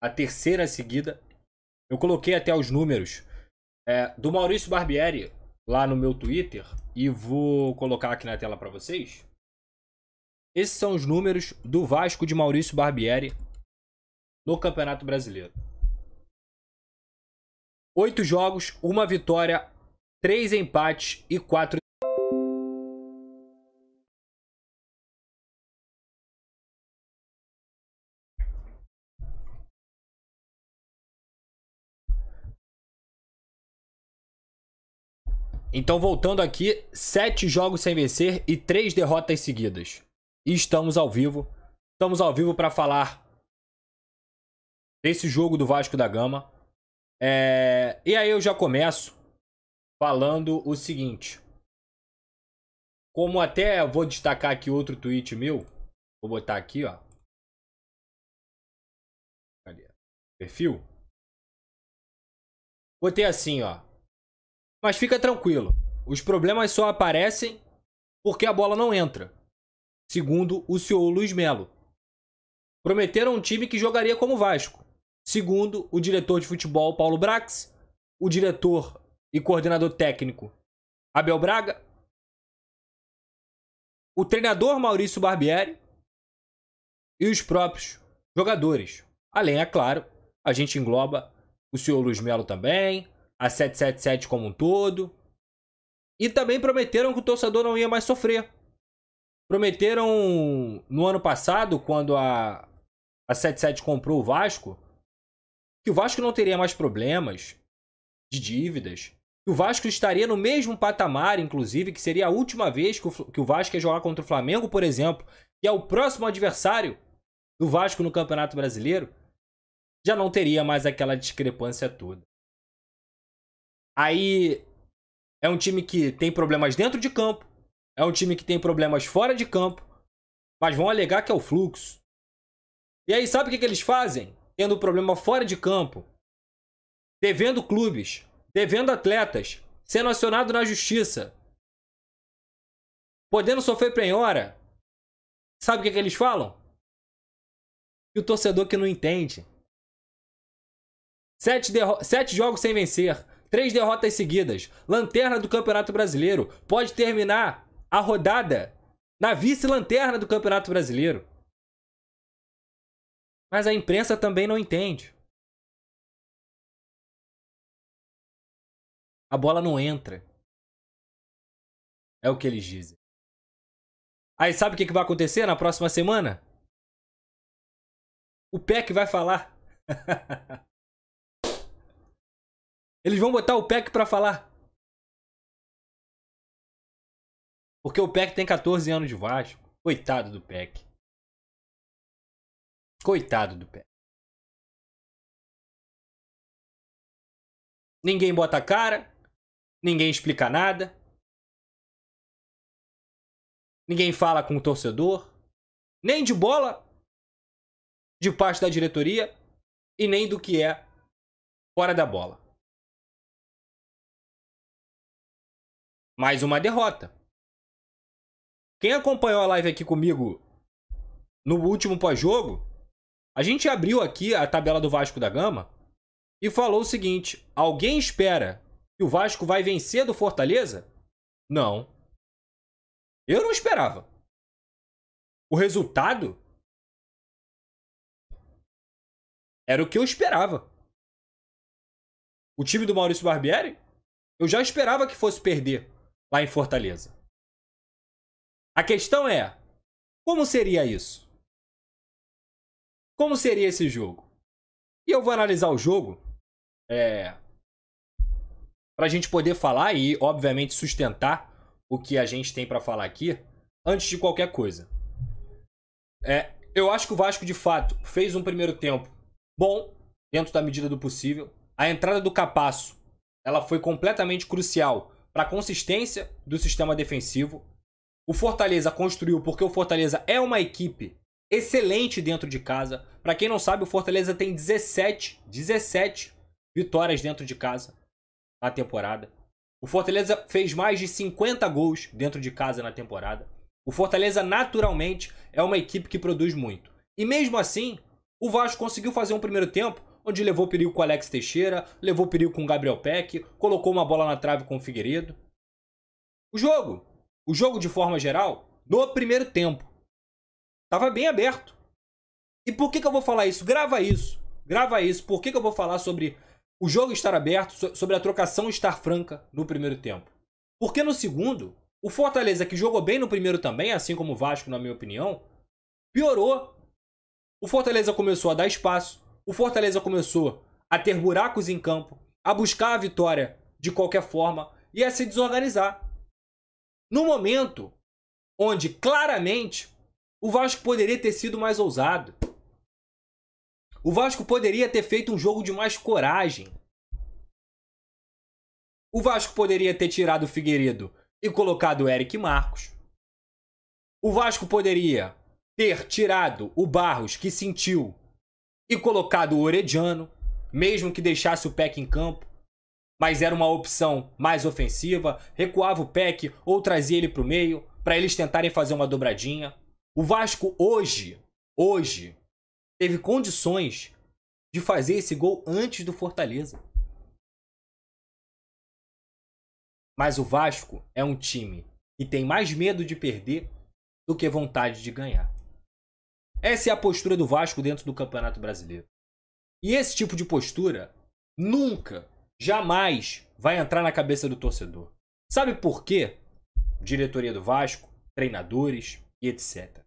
a terceira seguida. Eu coloquei até os números é, do Maurício Barbieri lá no meu Twitter e vou colocar aqui na tela para vocês. Esses são os números do Vasco de Maurício Barbieri no Campeonato Brasileiro. Oito jogos, uma vitória, três empates e quatro Então, voltando aqui, sete jogos sem vencer e três derrotas seguidas. E estamos ao vivo. Estamos ao vivo para falar desse jogo do Vasco da Gama. É... E aí eu já começo falando o seguinte. Como até vou destacar aqui outro tweet meu, vou botar aqui, ó. Cadê? Perfil. Botei assim, ó. Mas fica tranquilo, os problemas só aparecem porque a bola não entra, segundo o senhor Luiz Melo. Prometeram um time que jogaria como Vasco, segundo o diretor de futebol Paulo Brax, o diretor e coordenador técnico Abel Braga, o treinador Maurício Barbieri e os próprios jogadores. Além, é claro, a gente engloba o senhor Luiz Melo também, a 777 como um todo. E também prometeram que o torcedor não ia mais sofrer. Prometeram no ano passado, quando a, a 77 comprou o Vasco, que o Vasco não teria mais problemas de dívidas. Que o Vasco estaria no mesmo patamar, inclusive, que seria a última vez que o, que o Vasco ia jogar contra o Flamengo, por exemplo, que é o próximo adversário do Vasco no Campeonato Brasileiro, já não teria mais aquela discrepância toda. Aí é um time que tem problemas dentro de campo, é um time que tem problemas fora de campo, mas vão alegar que é o fluxo. E aí, sabe o que, que eles fazem? Tendo problema fora de campo, devendo clubes, devendo atletas, sendo acionado na justiça, podendo sofrer penhora. Sabe o que, que eles falam? E o torcedor que não entende. Sete, Sete jogos sem vencer. Três derrotas seguidas. Lanterna do Campeonato Brasileiro. Pode terminar a rodada na vice-lanterna do Campeonato Brasileiro. Mas a imprensa também não entende. A bola não entra. É o que eles dizem. Aí sabe o que vai acontecer na próxima semana? O PEC vai falar. Eles vão botar o PEC para falar. Porque o PEC tem 14 anos de Vasco. Coitado do PEC. Coitado do PEC. Ninguém bota a cara. Ninguém explica nada. Ninguém fala com o torcedor. Nem de bola. De parte da diretoria. E nem do que é fora da bola. Mais uma derrota. Quem acompanhou a live aqui comigo no último pós-jogo, a gente abriu aqui a tabela do Vasco da Gama e falou o seguinte: alguém espera que o Vasco vai vencer do Fortaleza? Não. Eu não esperava. O resultado era o que eu esperava. O time do Maurício Barbieri, eu já esperava que fosse perder lá em Fortaleza. A questão é: como seria isso? Como seria esse jogo? E eu vou analisar o jogo é, para a gente poder falar e, obviamente, sustentar o que a gente tem para falar aqui antes de qualquer coisa. É, eu acho que o Vasco, de fato, fez um primeiro tempo bom, dentro da medida do possível. A entrada do Capasso ela foi completamente crucial para a consistência do sistema defensivo. O Fortaleza construiu porque o Fortaleza é uma equipe excelente dentro de casa. Para quem não sabe, o Fortaleza tem 17, 17 vitórias dentro de casa na temporada. O Fortaleza fez mais de 50 gols dentro de casa na temporada. O Fortaleza naturalmente é uma equipe que produz muito. E mesmo assim, o Vasco conseguiu fazer um primeiro tempo onde levou perigo com Alex Teixeira, levou perigo com Gabriel Peck, colocou uma bola na trave com o Figueiredo. O jogo, o jogo de forma geral, no primeiro tempo, estava bem aberto. E por que, que eu vou falar isso? Grava isso, grava isso. Por que, que eu vou falar sobre o jogo estar aberto, sobre a trocação estar franca no primeiro tempo? Porque no segundo, o Fortaleza, que jogou bem no primeiro também, assim como o Vasco, na minha opinião, piorou. O Fortaleza começou a dar espaço, o Fortaleza começou a ter buracos em campo, a buscar a vitória de qualquer forma e a se desorganizar. No momento onde claramente o Vasco poderia ter sido mais ousado. O Vasco poderia ter feito um jogo de mais coragem. O Vasco poderia ter tirado o Figueiredo e colocado o Eric Marcos. O Vasco poderia ter tirado o Barros, que sentiu e colocado o Orediano, mesmo que deixasse o Peck em campo, mas era uma opção mais ofensiva, recuava o Peck ou trazia ele para o meio para eles tentarem fazer uma dobradinha. O Vasco hoje, hoje, teve condições de fazer esse gol antes do Fortaleza. Mas o Vasco é um time que tem mais medo de perder do que vontade de ganhar. Essa é a postura do Vasco dentro do Campeonato Brasileiro. E esse tipo de postura nunca, jamais vai entrar na cabeça do torcedor. Sabe por quê? Diretoria do Vasco, treinadores e etc.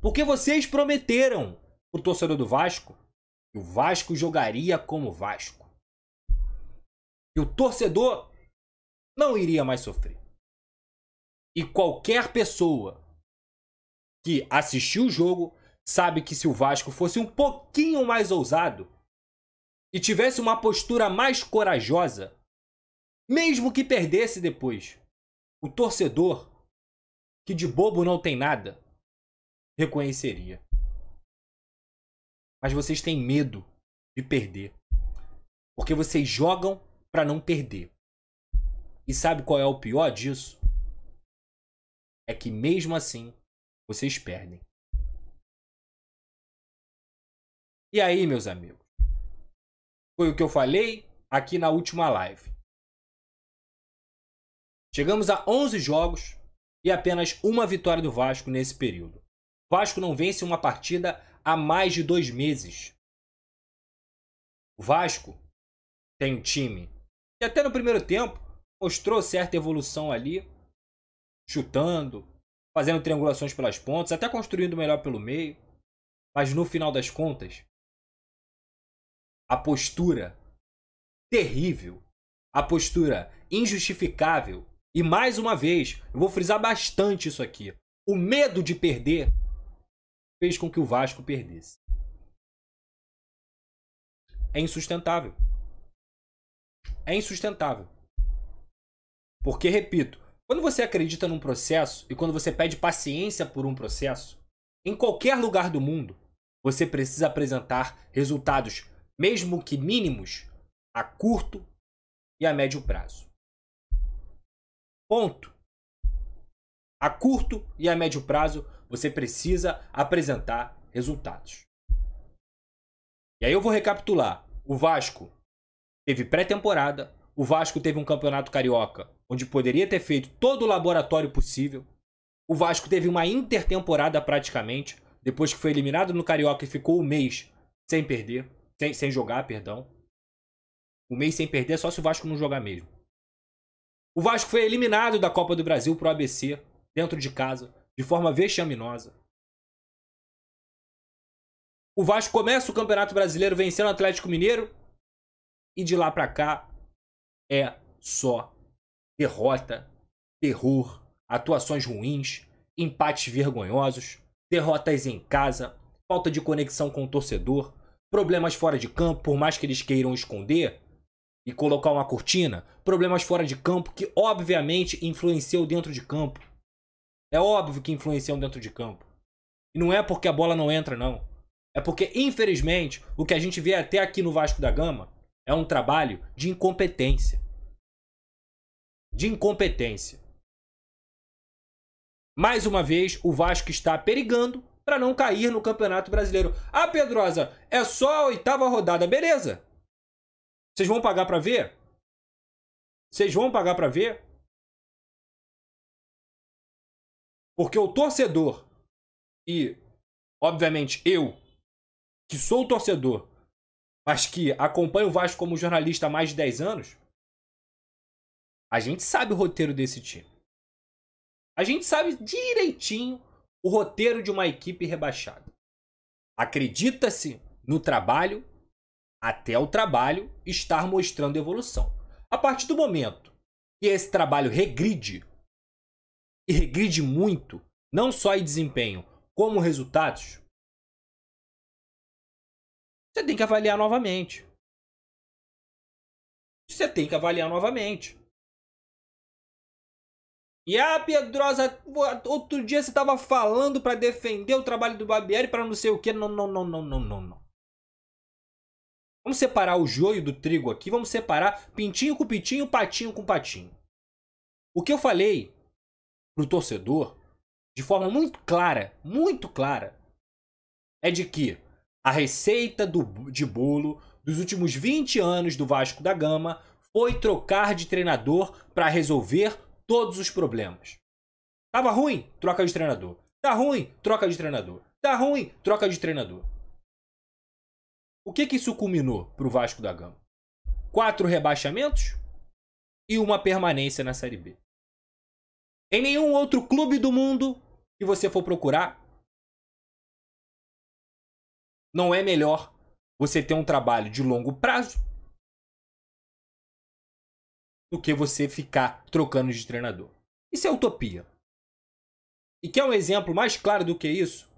Porque vocês prometeram pro torcedor do Vasco que o Vasco jogaria como Vasco. E o torcedor não iria mais sofrer. E qualquer pessoa que assistiu o jogo sabe que se o Vasco fosse um pouquinho mais ousado e tivesse uma postura mais corajosa, mesmo que perdesse depois, o torcedor, que de bobo não tem nada, reconheceria. Mas vocês têm medo de perder. Porque vocês jogam para não perder. E sabe qual é o pior disso? É que mesmo assim, vocês perdem. E aí, meus amigos? Foi o que eu falei aqui na última live. Chegamos a 11 jogos e apenas uma vitória do Vasco nesse período. Vasco não vence uma partida há mais de dois meses. O Vasco tem um time que até no primeiro tempo mostrou certa evolução ali, chutando, fazendo triangulações pelas pontas, até construindo melhor pelo meio, mas no final das contas a postura terrível, a postura injustificável. E mais uma vez, eu vou frisar bastante isso aqui. O medo de perder fez com que o Vasco perdesse. É insustentável. É insustentável. Porque, repito, quando você acredita num processo e quando você pede paciência por um processo, em qualquer lugar do mundo, você precisa apresentar resultados mesmo que mínimos, a curto e a médio prazo. Ponto. A curto e a médio prazo, você precisa apresentar resultados. E aí eu vou recapitular. O Vasco teve pré-temporada, o Vasco teve um campeonato carioca onde poderia ter feito todo o laboratório possível. O Vasco teve uma intertemporada praticamente, depois que foi eliminado no carioca e ficou um mês sem perder. Sem, sem jogar, perdão. o mês sem perder é só se o Vasco não jogar mesmo. O Vasco foi eliminado da Copa do Brasil pro ABC, dentro de casa, de forma vexaminosa. O Vasco começa o Campeonato Brasileiro vencendo o Atlético Mineiro e de lá para cá é só derrota, terror, atuações ruins, empates vergonhosos, derrotas em casa, falta de conexão com o torcedor, Problemas fora de campo, por mais que eles queiram esconder e colocar uma cortina, problemas fora de campo que obviamente influenciam dentro de campo. É óbvio que influenciam dentro de campo. E não é porque a bola não entra, não. É porque, infelizmente, o que a gente vê até aqui no Vasco da Gama é um trabalho de incompetência. De incompetência. Mais uma vez, o Vasco está perigando para não cair no Campeonato Brasileiro. Ah, Pedrosa, é só a oitava rodada, beleza? Vocês vão pagar para ver? Vocês vão pagar para ver? Porque o torcedor e obviamente eu que sou torcedor, mas que acompanho o Vasco como jornalista há mais de 10 anos, a gente sabe o roteiro desse time. A gente sabe direitinho o roteiro de uma equipe rebaixada. Acredita-se no trabalho até o trabalho estar mostrando evolução. A partir do momento que esse trabalho regride, e regride muito, não só em desempenho, como resultados, você tem que avaliar novamente. Você tem que avaliar novamente. E ah, Pedrosa, outro dia você estava falando para defender o trabalho do Babieri para não sei o que. Não, não, não, não, não, não, não. Vamos separar o joio do trigo aqui. Vamos separar pintinho com pintinho, patinho com patinho. O que eu falei pro torcedor, de forma muito clara, muito clara, é de que a receita do, de bolo dos últimos 20 anos do Vasco da Gama foi trocar de treinador para resolver todos os problemas. Tava ruim? Troca de treinador. Tá ruim? Troca de treinador. Tá ruim? Troca de treinador. O que que isso culminou pro Vasco da Gama? Quatro rebaixamentos e uma permanência na Série B. Em nenhum outro clube do mundo que você for procurar, não é melhor você ter um trabalho de longo prazo do que você ficar trocando de treinador. Isso é utopia. E quer um exemplo mais claro do que isso?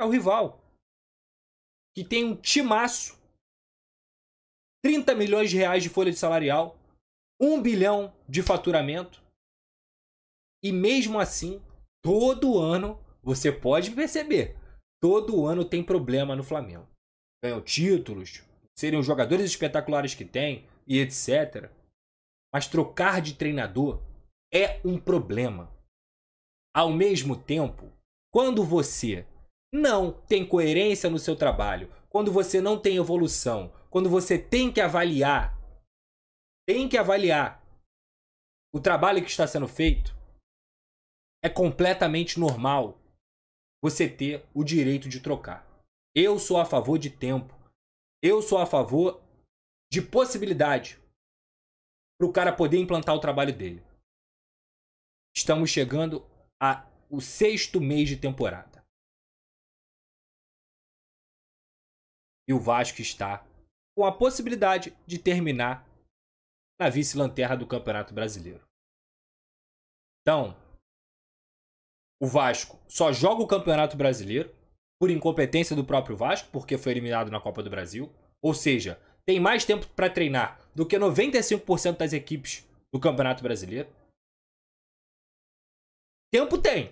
É o rival. Que tem um timaço, 30 milhões de reais de folha de salarial, 1 bilhão de faturamento. E mesmo assim, todo ano, você pode perceber, todo ano tem problema no Flamengo. Ganham títulos, seriam jogadores espetaculares que tem e etc. Mas trocar de treinador é um problema. Ao mesmo tempo, quando você não tem coerência no seu trabalho, quando você não tem evolução, quando você tem que avaliar, tem que avaliar o trabalho que está sendo feito, é completamente normal você ter o direito de trocar. Eu sou a favor de tempo. Eu sou a favor de possibilidade para o cara poder implantar o trabalho dele. Estamos chegando ao sexto mês de temporada. E o Vasco está com a possibilidade de terminar na vice-lanterna do Campeonato Brasileiro. Então, o Vasco só joga o Campeonato Brasileiro por incompetência do próprio Vasco, porque foi eliminado na Copa do Brasil. Ou seja, tem mais tempo para treinar do que 95% das equipes do Campeonato Brasileiro. Tempo tem.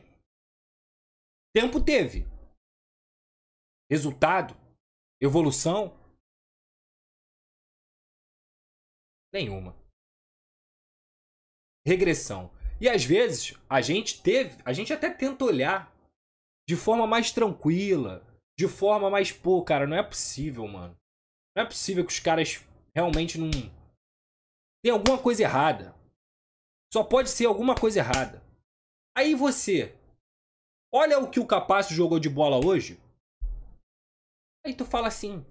Tempo teve. Resultado? Evolução? Nenhuma. Regressão. E às vezes a gente teve, a gente até tenta olhar de forma mais tranquila, de forma mais, pô, cara, não é possível, mano. Não é possível que os caras realmente não. Tem alguma coisa errada. Só pode ser alguma coisa errada. Aí você olha o que o Capasso jogou de bola hoje. Aí tu fala assim,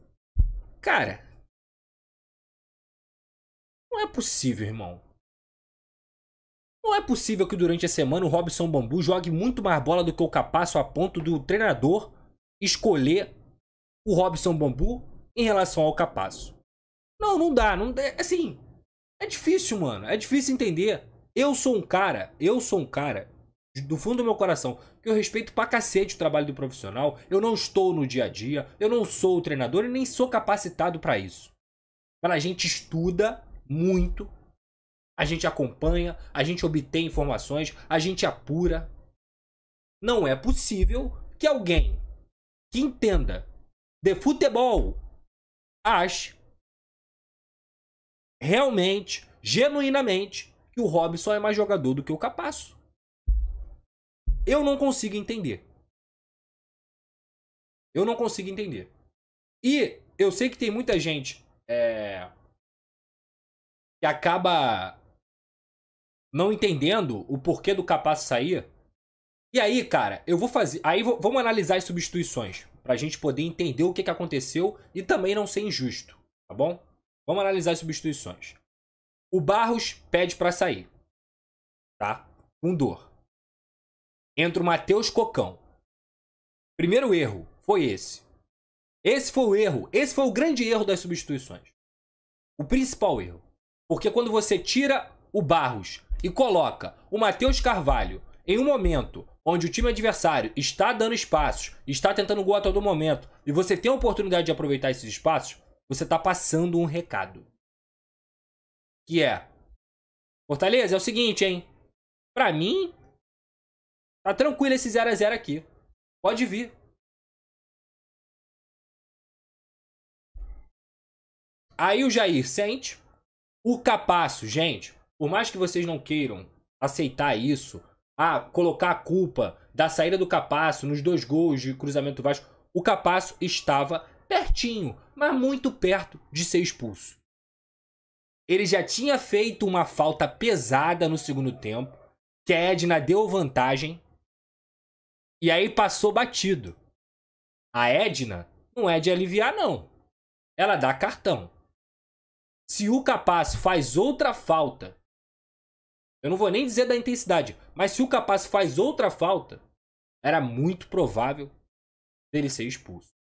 cara, não é possível, irmão. Não é possível que durante a semana o Robson Bambu jogue muito mais bola do que o Capasso a ponto do treinador escolher o Robson Bambu em relação ao Capasso. Não, não dá. Não, é, assim, é difícil, mano. É difícil entender. Eu sou um cara, eu sou um cara, do fundo do meu coração, que eu respeito pra cacete o trabalho do profissional. Eu não estou no dia a dia, eu não sou o treinador e nem sou capacitado para isso. Mas a gente estuda muito, a gente acompanha, a gente obtém informações, a gente apura. Não é possível que alguém que entenda de futebol ache realmente, genuinamente, que o Robson é mais jogador do que o Capasso. Eu não consigo entender. Eu não consigo entender. E eu sei que tem muita gente é, que acaba não entendendo o porquê do Capasso sair. E aí, cara, eu vou fazer. Aí vou, vamos analisar as substituições. Pra gente poder entender o que, que aconteceu e também não ser injusto, tá bom? Vamos analisar as substituições. O Barros pede para sair. Tá? Com dor. Entra o Matheus Cocão. Primeiro erro foi esse. Esse foi o erro. Esse foi o grande erro das substituições. O principal erro. Porque quando você tira o Barros e coloca o Matheus Carvalho em um momento onde o time adversário está dando espaços, está tentando gol a todo momento, e você tem a oportunidade de aproveitar esses espaços, você está passando um recado. Que é: Fortaleza, é o seguinte, hein? Pra mim, tá tranquilo esse 0 a 0 aqui. Pode vir. Aí o Jair sente. O Capasso, gente, por mais que vocês não queiram aceitar isso, a colocar a culpa da saída do Capasso nos dois gols de cruzamento do Vasco, o Capasso estava pertinho, mas muito perto de ser expulso. Ele já tinha feito uma falta pesada no segundo tempo, que a Edna deu vantagem, e aí passou batido. A Edna não é de aliviar, não. Ela dá cartão. Se o Capaz faz outra falta, eu não vou nem dizer da intensidade, mas se o Capaz faz outra falta, era muito provável dele ser expulso.